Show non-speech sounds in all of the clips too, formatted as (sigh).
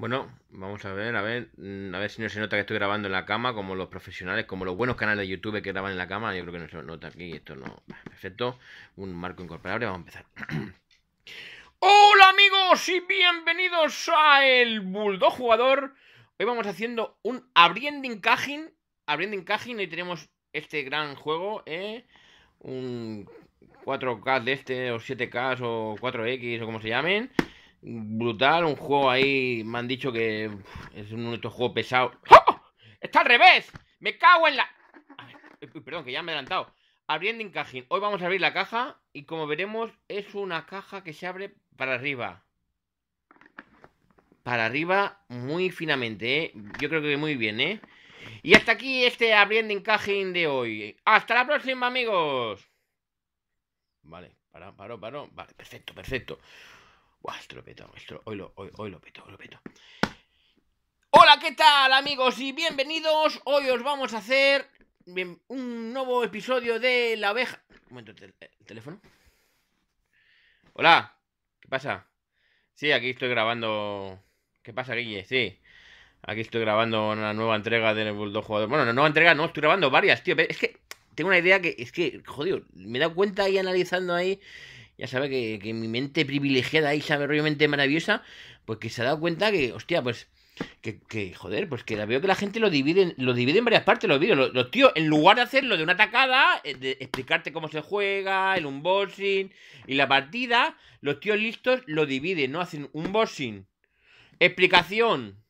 Bueno, vamos a ver, a ver, mm, a ver si no se nota que estoy grabando en la cama, como los profesionales, como los buenos canales de YouTube que graban en la cama. Yo creo que no se nota aquí, esto no. Perfecto, un marco incorporable, vamos a empezar. (clears throat) Hola amigos y bienvenidos a El Bulldog Jugador. Hoy vamos haciendo un Abriendo Cajin. Abriendo Cajin, y tenemos este gran juego, ¿eh? Un 4K de este, o 7K, o 4X, o como se llamen brutal, un juego ahí, me han dicho que es un estos juegos pesados. ¡Oh! ¡Está al revés! ¡Me cago en la...! Eh, perdón, que ya me he adelantado. Abriendo encajín Hoy vamos a abrir la caja y como veremos es una caja que se abre para arriba. Para arriba muy finamente, eh. Yo creo que muy bien, ¿eh? Y hasta aquí este abriendo en de hoy. ¡Hasta la próxima, amigos! Vale, paró, paró, paró. perfecto, perfecto esto lo peto, hoy, lo, hoy, lo peto, hoy lo peto. Hola, ¿qué tal amigos y bienvenidos? Hoy os vamos a hacer un nuevo episodio de la Oveja Un momento, eh, ¿el, teléfono? Hola, ¿qué pasa? Sí, aquí estoy grabando... ¿Qué pasa, Guille? Sí. Aquí estoy grabando una nueva entrega del Bulldog Jugador. Bueno, una nueva entrega no, estoy grabando varias, tío. es que tengo una idea que... Es que, jodido, me he dado cuenta ahí analizando ahí ya sabe que, mi mente privilegiada y sabe realmente maravillosa, pues que se ha dado cuenta que, hostia, pues que, joder, pues que la veo que la gente lo divide, lo divide en varias partes los vídeos. Los, tíos, en lugar de hacerlo de una tacada, eh, de explicarte cómo se juega, el unboxing y la partida, los tíos listos lo dividen, ¿no? Hacen unboxing, explicación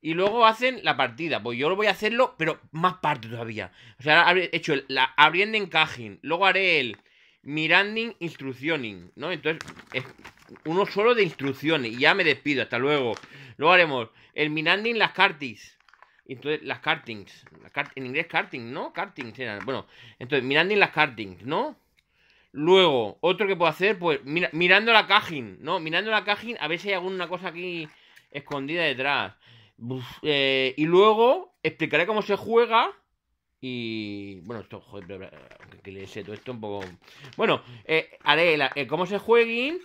y luego hacen la partida. Pues yo lo voy a hacerlo, pero más parte todavía. O sea, he hecho la abriendo encajín, luego haré el mirandin Instructioning, ¿no? Entonces, uno solo de instrucciones. Y ya me despido, hasta luego. Lo haremos el miranding las cartis. Entonces, las cartings en inglés karting, ¿no? Cartings Bueno, entonces, mirandin las cartings ¿no? Luego, otro que puedo hacer, pues, mirando la cajin, ¿no? Mirando la cajin, a ver si hay alguna cosa aquí escondida detrás. Eh, y luego explicaré cómo se juega y bueno, esto, joder, que le sé todo esto un poco. Bueno, eh, haré la, eh, cómo se jueguen.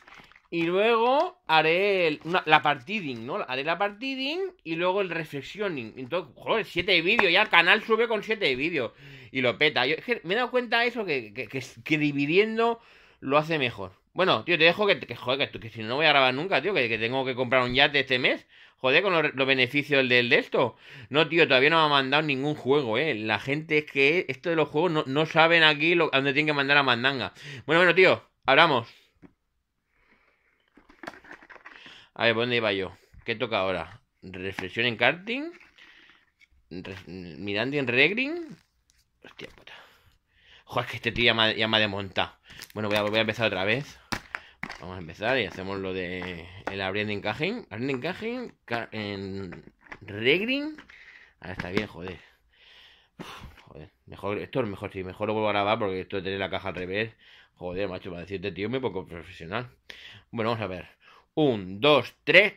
Y luego haré la partiding, ¿no? Haré la partiding y luego el reflexioning. Entonces, joder, 7 vídeos. Ya el canal sube con siete vídeos. Y lo peta. Yo, es que me he dado cuenta eso que dividiendo lo hace mejor. Bueno, tío, te dejo que, que joder, que, si no, voy a grabar nunca, tío, que, tengo que comprar un yate este mes. Joder, con los, beneficios del de esto. No, tío, todavía no me han mandado ningún juego, ¿eh? La gente es que esto de los juegos no, saben aquí a dónde tienen que mandar a mandanga. Bueno, bueno, tío, hablamos. A ver, ¿por dónde iba yo? ¿Qué toca ahora? Reflexión en karting. Mirandi en regring. Hostia puta. Joder, que este tío ya me, ha desmontado. Bueno, voy a, empezar otra vez. Vamos a empezar y hacemos lo de el abriendo encaje. Abriendo encaje en regring. Ahora está bien, joder. joder, mejor, esto es mejor, si mejor lo vuelvo a grabar porque esto de tener la caja al revés. Joder, macho, para decirte, tío, muy poco profesional. Bueno, vamos a ver. Un, dos, tres.